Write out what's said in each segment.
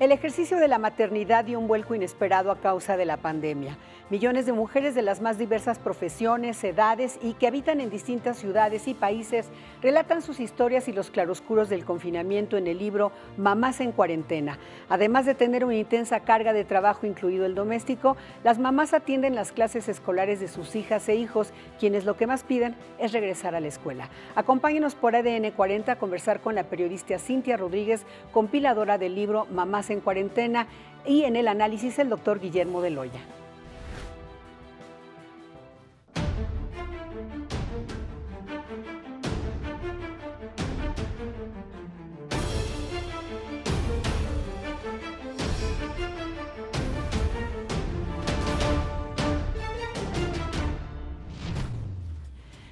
El ejercicio de la maternidad dio un vuelco inesperado a causa de la pandemia. Millones de mujeres de las más diversas profesiones, edades y que habitan en distintas ciudades y países relatan sus historias y los claroscuros del confinamiento en el libro Mamás en cuarentena. Además de tener una intensa carga de trabajo incluido el doméstico, las mamás atienden las clases escolares de sus hijas e hijos, quienes lo que más piden es regresar a la escuela. Acompáñenos por ADN 40 a conversar con la periodista Cintia Rodríguez, compiladora del libro Mamás en Cuarentena y en el análisis el doctor Guillermo de Loya.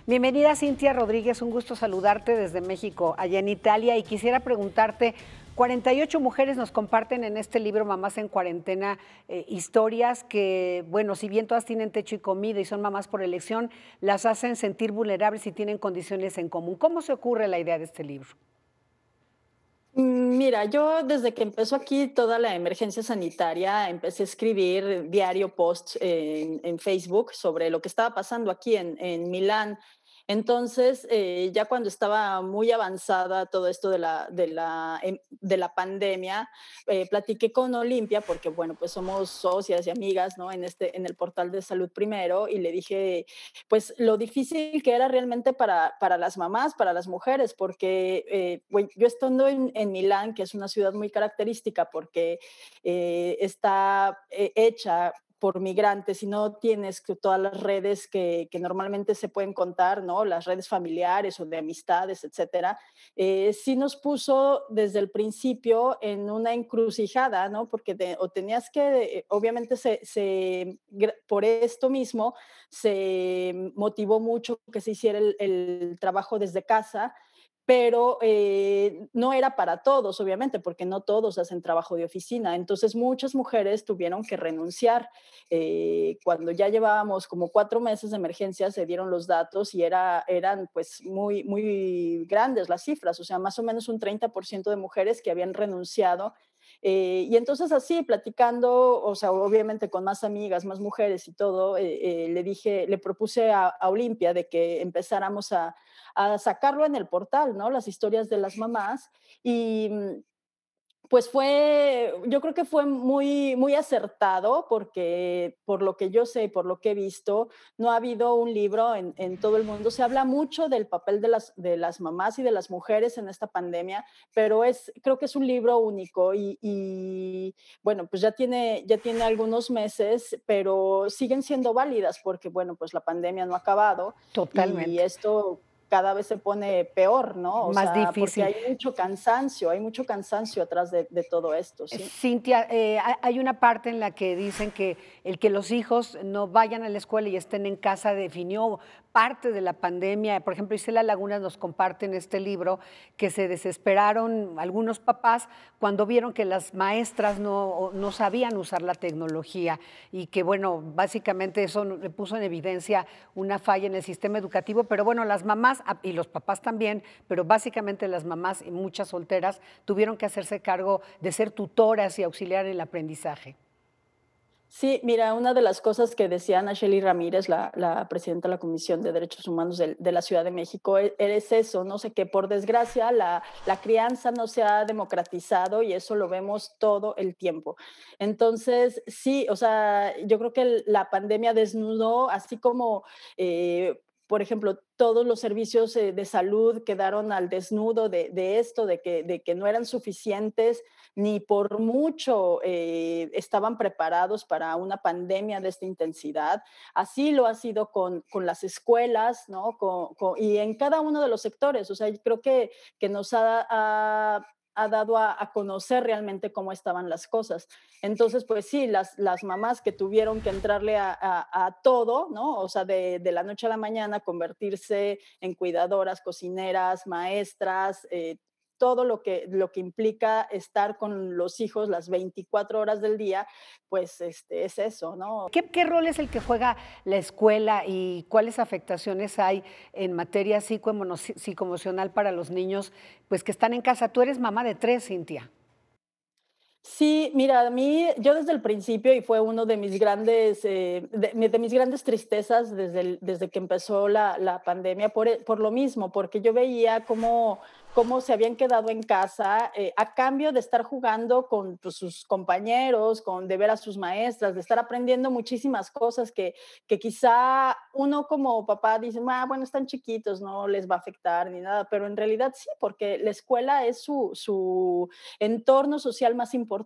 Bienvenida Cintia Rodríguez, un gusto saludarte desde México, allá en Italia, y quisiera preguntarte 48 mujeres nos comparten en este libro Mamás en Cuarentena eh, historias que, bueno, si bien todas tienen techo y comida y son mamás por elección, las hacen sentir vulnerables y tienen condiciones en común. ¿Cómo se ocurre la idea de este libro? Mm, mira, yo desde que empezó aquí toda la emergencia sanitaria, empecé a escribir diario posts en, Facebook sobre lo que estaba pasando aquí en Milán entonces, eh, ya cuando estaba muy avanzada todo esto de la, de la, em, de la pandemia, eh, platiqué con Olimpia, porque bueno, pues somos socias y amigas, ¿no? En, este, en el portal de salud primero, y le dije, pues lo difícil que era realmente para, para las mamás, para las mujeres, porque eh, yo estando en, en, Milán, que es una ciudad muy característica porque está hecha por migrantes si no tienes todas las redes que, normalmente se pueden contar, ¿no? Las redes familiares o de amistades, etcétera, eh, sí nos puso desde el principio en una encrucijada, ¿no? Porque o tenías que, obviamente, se, por esto mismo se motivó mucho que se hiciera el trabajo desde casa, pero eh, no era para todos, obviamente, porque no todos hacen trabajo de oficina. Entonces muchas mujeres tuvieron que renunciar. Eh, cuando ya llevábamos como cuatro meses de emergencia, se dieron los datos y era, eran pues muy, muy grandes las cifras, o sea, más o menos un 30% de mujeres que habían renunciado eh, y entonces así, platicando, o sea, obviamente con más amigas, más mujeres y todo, le dije, le propuse a Olimpia de que empezáramos a, a sacarlo en el portal, ¿no? Las historias de las mamás. Y mm, pues fue, yo creo que fue muy, muy acertado porque por lo que yo sé por lo que he visto, no ha habido un libro en, todo el mundo. Se habla mucho del papel de las, de las mamás y de las mujeres en esta pandemia, pero es, creo que es un libro único y, bueno, pues ya tiene, ya tiene algunos meses, pero siguen siendo válidas porque, bueno, pues la pandemia no ha acabado. Totalmente. Y esto cada vez se pone peor, ¿no? Más difícil. Porque hay mucho cansancio, hay mucho cansancio atrás de, todo esto. ¿sí? Eh, Cintia, eh, hay una parte en la que dicen que el que los hijos no vayan a la escuela y estén en casa definió parte de la pandemia, por ejemplo, Isela Laguna nos comparte en este libro que se desesperaron algunos papás cuando vieron que las maestras no, no sabían usar la tecnología y que, bueno, básicamente eso le puso en evidencia una falla en el sistema educativo, pero bueno, las mamás ah, y los papás también, pero básicamente las mamás y muchas solteras tuvieron que hacerse cargo de ser tutoras y auxiliar en el aprendizaje. Sí, mira, una de las cosas que decía Ana shelly Ramírez, la, presidenta de la Comisión de Derechos Humanos de, la Ciudad de México, e, es, eso, no sé, qué, por desgracia la, crianza no se ha democratizado y eso lo vemos todo el tiempo. Entonces, sí, o sea, yo creo que la pandemia desnudó, así como... Eh, por ejemplo, todos los servicios eh, de salud quedaron al desnudo de, esto, de que, no eran suficientes, ni por mucho eh, estaban preparados para una pandemia de esta intensidad. Así lo ha sido con, las escuelas, ¿no? Con, y en cada uno de los sectores. O sea, creo que, que nos ha ha dado a, conocer realmente cómo estaban las cosas. Entonces, pues sí, las, las mamás que tuvieron que entrarle a, a, todo, ¿no? O sea, de, de, la noche a la mañana convertirse en cuidadoras, cocineras, maestras, eh, todo lo que, lo que implica estar con los hijos las 24 horas del día, pues este, es eso, ¿no? ¿Qué, ¿Qué rol es el que juega la escuela y cuáles afectaciones hay en materia psicoemocional para los niños pues, que están en casa? Tú eres mamá de tres, Cintia. Sí, mira, a mí, yo desde el principio, y fue uno de mis grandes, eh, de, mis grandes tristezas desde, desde que empezó la, la pandemia, por, e, por, lo mismo, porque yo veía cómo, cómo se habían quedado en casa eh, a cambio de estar jugando con pues, sus compañeros, con de ver a sus maestras, de estar aprendiendo muchísimas cosas que, que quizá uno como papá dice, ah, bueno, están chiquitos, no les va a afectar ni nada, pero en realidad sí, porque la escuela es su, su entorno social más importante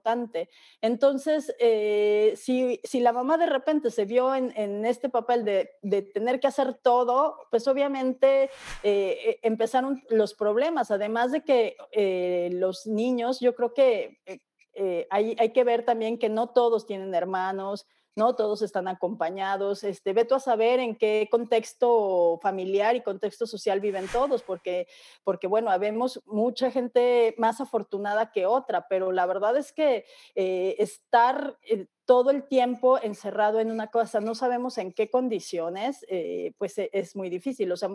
entonces, eh, si, la mamá de repente se vio en, este papel de, tener que hacer todo, pues obviamente eh, e, empezaron los problemas, además de que eh, los niños, yo creo que... Hay, hay, que ver también que no todos tienen hermanos, ¿no? Todos están acompañados. Este, a saber en qué contexto familiar y contexto social viven todos, porque, porque bueno, vemos mucha gente más afortunada que otra, pero la verdad es que eh, estar... Eh, todo el tiempo encerrado en una cosa, no sabemos en qué condiciones, eh, pues e, es muy difícil. O sea,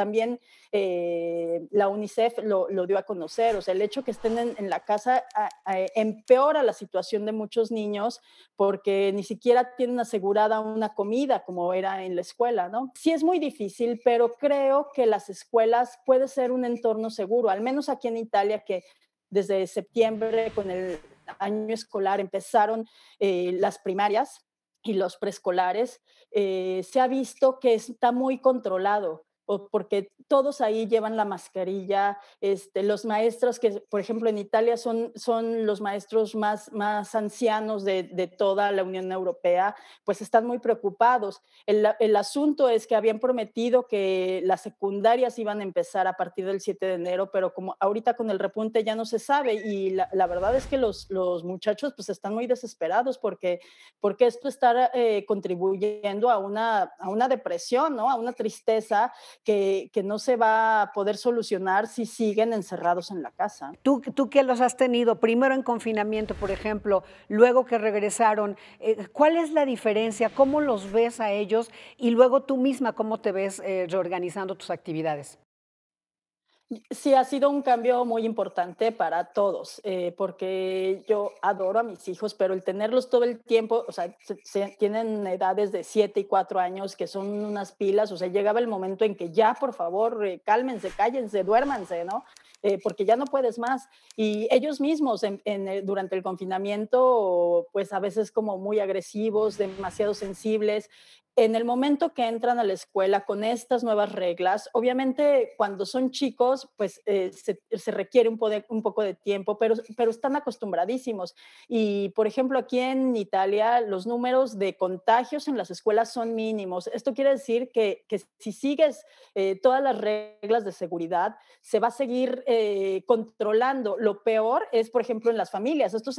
también eh, la UNICEF lo, dio a conocer, o sea, el hecho que estén en, la casa empeora la situación de muchos niños porque ni siquiera tienen asegurada una comida como era en la escuela, ¿no? Sí es muy difícil, pero creo que las escuelas puede ser un entorno seguro, al menos aquí en Italia que desde septiembre con el año escolar empezaron eh, las primarias y los preescolares, eh, se ha visto que está muy controlado porque todos ahí llevan la mascarilla, este, los maestros que, por ejemplo, en Italia son, son los maestros más, más ancianos de, de toda la Unión Europea, pues están muy preocupados. El, el, asunto es que habían prometido que las secundarias iban a empezar a partir del 7 de enero, pero como ahorita con el repunte ya no se sabe y la, la verdad es que los, los muchachos pues están muy desesperados porque, porque esto está eh, contribuyendo a una, a una depresión, ¿no? A una tristeza que, no se va a poder solucionar si siguen encerrados en la casa. Tú, tú que los has tenido primero en confinamiento, por ejemplo, luego que regresaron, eh, ¿cuál es la diferencia? ¿Cómo los ves a ellos? Y luego tú misma, ¿cómo te ves eh, reorganizando tus actividades? Sí, ha sido un cambio muy importante para todos, eh, porque yo adoro a mis hijos, pero el tenerlos todo el tiempo, o sea, tienen edades de 7 y 4 años que son unas pilas, o sea, llegaba el momento en que ya, por favor, eh, cálmense, cállense, duérmanse, ¿no? Eh, porque ya no puedes más. Y ellos mismos durante el confinamiento, pues a veces como muy agresivos, demasiado sensibles, en el momento que entran a la escuela con estas nuevas reglas, obviamente cuando son chicos, pues eh, se, requiere un, un, poco de tiempo, pero, pero están acostumbradísimos. Y, por ejemplo, aquí en Italia, los números de contagios en las escuelas son mínimos. Esto quiere decir que, que si sigues eh, todas las reglas de seguridad, se va a seguir eh, controlando. Lo peor es, por ejemplo, en las familias. esto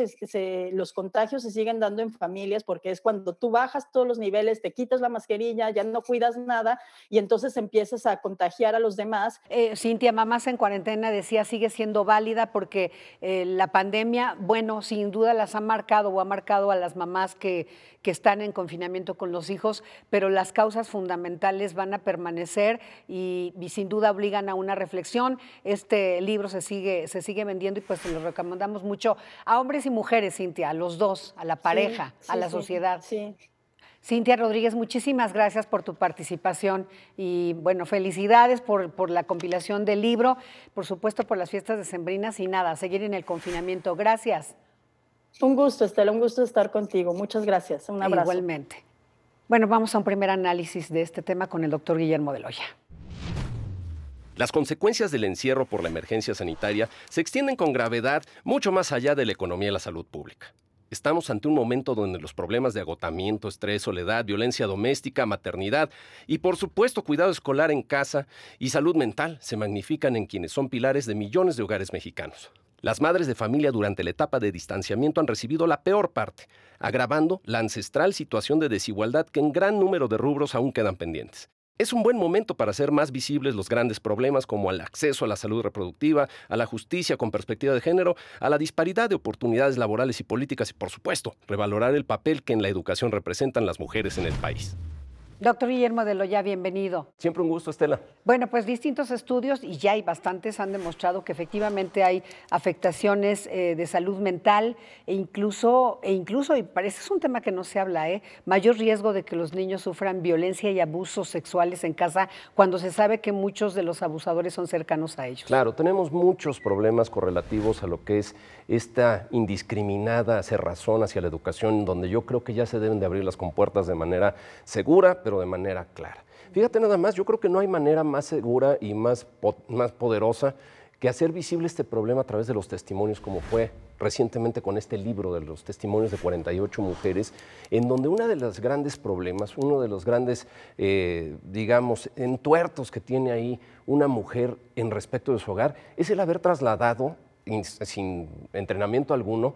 los contagios se siguen dando en familias porque es cuando tú bajas todos los niveles, te quitas la mascarilla, ya no cuidas nada y entonces empiezas a contagiar a los demás. Eh, Cintia, mamás en cuarentena decía, sigue siendo válida porque eh, la pandemia, bueno, sin duda las ha marcado o ha marcado a las mamás que, que están en confinamiento con los hijos, pero las causas fundamentales van a permanecer y, sin duda obligan a una reflexión. Este libro se sigue, se sigue vendiendo y pues se lo recomendamos mucho a hombres y mujeres, Cintia, a los dos, a la pareja, a la sociedad. sí. Cintia Rodríguez, muchísimas gracias por tu participación y bueno, felicidades por, por la compilación del libro, por supuesto por las fiestas de sembrinas y nada, seguir en el confinamiento. Gracias. Un gusto, Estela, un gusto estar contigo. Muchas gracias. Un abrazo. Igualmente. Bueno, vamos a un primer análisis de este tema con el doctor Guillermo de Loya. Las consecuencias del encierro por la emergencia sanitaria se extienden con gravedad mucho más allá de la economía y la salud pública. Estamos ante un momento donde los problemas de agotamiento, estrés, soledad, violencia doméstica, maternidad y por supuesto cuidado escolar en casa y salud mental se magnifican en quienes son pilares de millones de hogares mexicanos. Las madres de familia durante la etapa de distanciamiento han recibido la peor parte, agravando la ancestral situación de desigualdad que en gran número de rubros aún quedan pendientes. Es un buen momento para hacer más visibles los grandes problemas como el acceso a la salud reproductiva, a la justicia con perspectiva de género, a la disparidad de oportunidades laborales y políticas y, por supuesto, revalorar el papel que en la educación representan las mujeres en el país. Doctor Guillermo de Loya, bienvenido. Siempre un gusto, Estela. Bueno, pues distintos estudios, y ya hay bastantes, han demostrado que efectivamente hay afectaciones eh, de salud mental e incluso, e incluso, y parece es un tema que no se habla, ¿eh? mayor riesgo de que los niños sufran violencia y abusos sexuales en casa cuando se sabe que muchos de los abusadores son cercanos a ellos. Claro, tenemos muchos problemas correlativos a lo que es esta indiscriminada cerrazón hacia la educación, donde yo creo que ya se deben de abrir las compuertas de manera segura, de manera clara. Fíjate nada más, yo creo que no hay manera más segura y más, más poderosa que hacer visible este problema a través de los testimonios, como fue recientemente con este libro de los testimonios de 48 mujeres, en donde uno de los grandes problemas, uno de los grandes, eh, digamos, entuertos que tiene ahí una mujer en respecto de su hogar, es el haber trasladado, sin entrenamiento alguno,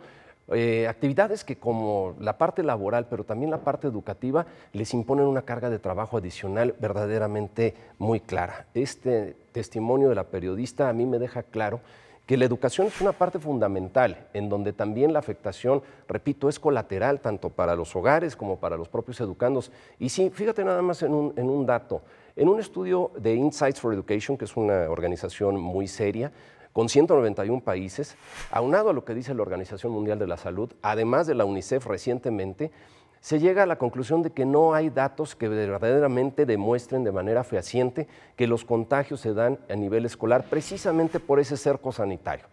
eh, actividades que como la parte laboral, pero también la parte educativa, les imponen una carga de trabajo adicional verdaderamente muy clara. Este testimonio de la periodista a mí me deja claro que la educación es una parte fundamental, en donde también la afectación, repito, es colateral tanto para los hogares como para los propios educandos. Y sí, fíjate nada más en un, en un dato. En un estudio de Insights for Education, que es una organización muy seria, con 191 países, aunado a lo que dice la Organización Mundial de la Salud, además de la UNICEF recientemente, se llega a la conclusión de que no hay datos que verdaderamente demuestren de manera fehaciente que los contagios se dan a nivel escolar precisamente por ese cerco sanitario.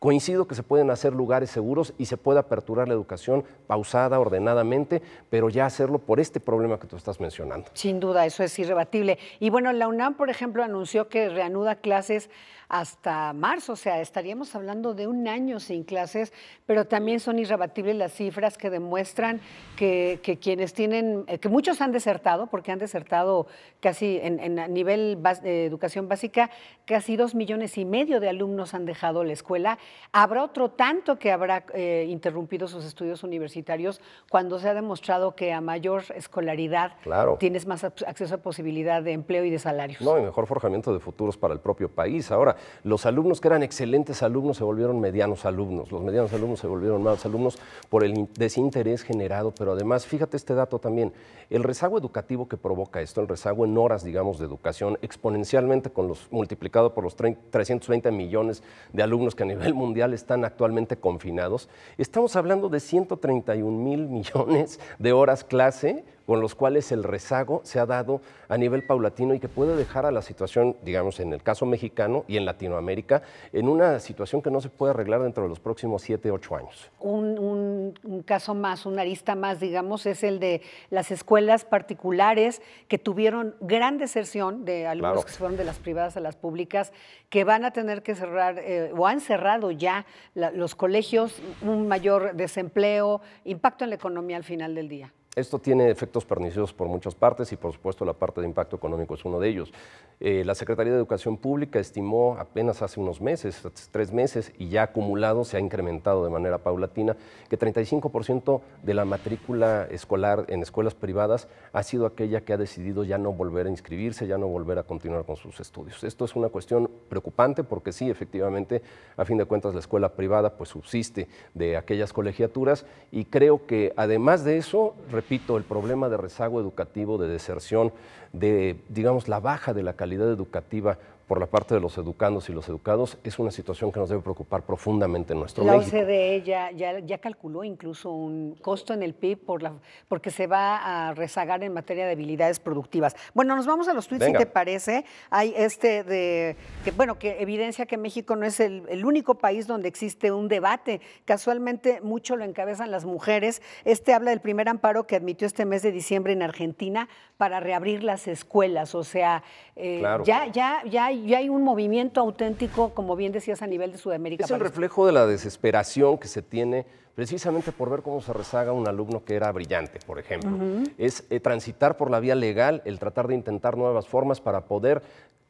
Coincido que se pueden hacer lugares seguros y se puede aperturar la educación pausada, ordenadamente, pero ya hacerlo por este problema que tú estás mencionando. Sin duda, eso es irrebatible. Y bueno, la UNAM, por ejemplo, anunció que reanuda clases hasta marzo, o sea, estaríamos hablando de un año sin clases, pero también son irrebatibles las cifras que demuestran que, quienes tienen, eh, que muchos han desertado, porque han desertado casi en, nivel de eh, educación básica, casi dos millones y medio de alumnos han dejado la escuela. Habrá otro tanto que habrá eh, interrumpido sus estudios universitarios cuando se ha demostrado que a mayor escolaridad tienes más acceso a posibilidad de empleo y de salarios. No, y mejor forjamiento de futuros para el propio país. Ahora, los alumnos que eran excelentes alumnos se volvieron medianos alumnos, los medianos alumnos se volvieron malos alumnos por el desinterés generado, pero además, fíjate este dato también, el rezago educativo que provoca esto, el rezago en horas, digamos, de educación, exponencialmente con los, multiplicado por los 320 millones de alumnos que a nivel mundial están actualmente confinados, estamos hablando de 131 mil millones de horas clase con los cuales el rezago se ha dado a nivel paulatino y que puede dejar a la situación, digamos, en el caso mexicano y en Latinoamérica, en una situación que no se puede arreglar dentro de los próximos siete, ocho años. Un, caso más, una arista más, digamos, es el de las escuelas particulares que tuvieron gran deserción de alumnos que se fueron de las privadas a las públicas, que van a tener que cerrar eh, o han cerrado ya los colegios, un mayor desempleo, impacto en la economía al final del día. Esto tiene efectos perniciosos por muchas partes y por supuesto la parte de impacto económico es uno de ellos. Eh, la Secretaría de Educación Pública estimó apenas hace unos meses, tres meses, y ya acumulado se ha incrementado de manera paulatina, que 35% de la matrícula escolar en escuelas privadas ha sido aquella que ha decidido ya no volver a inscribirse, ya no volver a continuar con sus estudios. Esto es una cuestión preocupante porque sí, efectivamente, a fin de cuentas la escuela privada pues subsiste de aquellas colegiaturas y creo que además de eso, repito, el problema de rezago educativo, de deserción, de, digamos, la baja de la calidad educativa por la parte de los educandos y los educados es una situación que nos debe preocupar profundamente en nuestro la México. La e OCDE ya, ya, calculó incluso un costo en el PIB por la, porque se va a rezagar en materia de habilidades productivas. Bueno, nos vamos a los tweets, si te parece. Hay este de, que, bueno, que evidencia que México no es el, único país donde existe un debate. Casualmente, mucho lo encabezan las mujeres. Este habla del primer amparo que admitió este mes de diciembre en Argentina para reabrir las escuelas. O sea, eh, ya, ya, ya y hay un movimiento auténtico, como bien decías, a nivel de Sudamérica. Es el reflejo de la desesperación que se tiene precisamente por ver cómo se rezaga un alumno que era brillante, por ejemplo. Es eh, transitar por la vía legal, el tratar de intentar nuevas formas para poder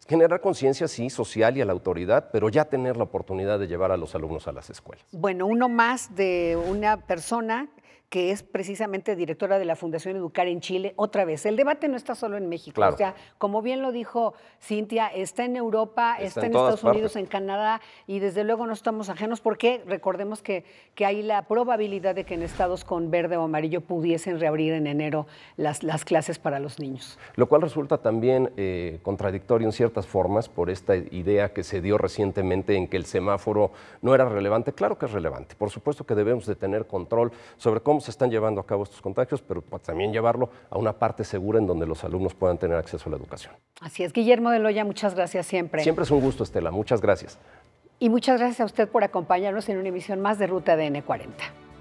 generar conciencia, sí, social y a la autoridad, pero ya tener la oportunidad de llevar a los alumnos a las escuelas. Bueno, uno más de una persona que es precisamente directora de la Fundación Educar en Chile, otra vez, el debate no está solo en México, o sea, como bien lo dijo Cintia, está en Europa, está, en, Estados Unidos, en Canadá, y desde luego no estamos ajenos porque recordemos que, que, hay la probabilidad de que en estados con verde o amarillo pudiesen reabrir en enero las, las clases para los niños. Lo cual resulta también eh, contradictorio en ciertas formas por esta idea que se dio recientemente en que el semáforo no era relevante. Claro que es relevante, por supuesto que debemos de tener control sobre cómo se están llevando a cabo estos contagios, pero pues, también llevarlo a una parte segura en donde los alumnos puedan tener acceso a la educación. Así es, Guillermo de Loya, muchas gracias siempre. Siempre es un gusto, Estela, muchas gracias. Y muchas gracias a usted por acompañarnos en una emisión más de Ruta DN40.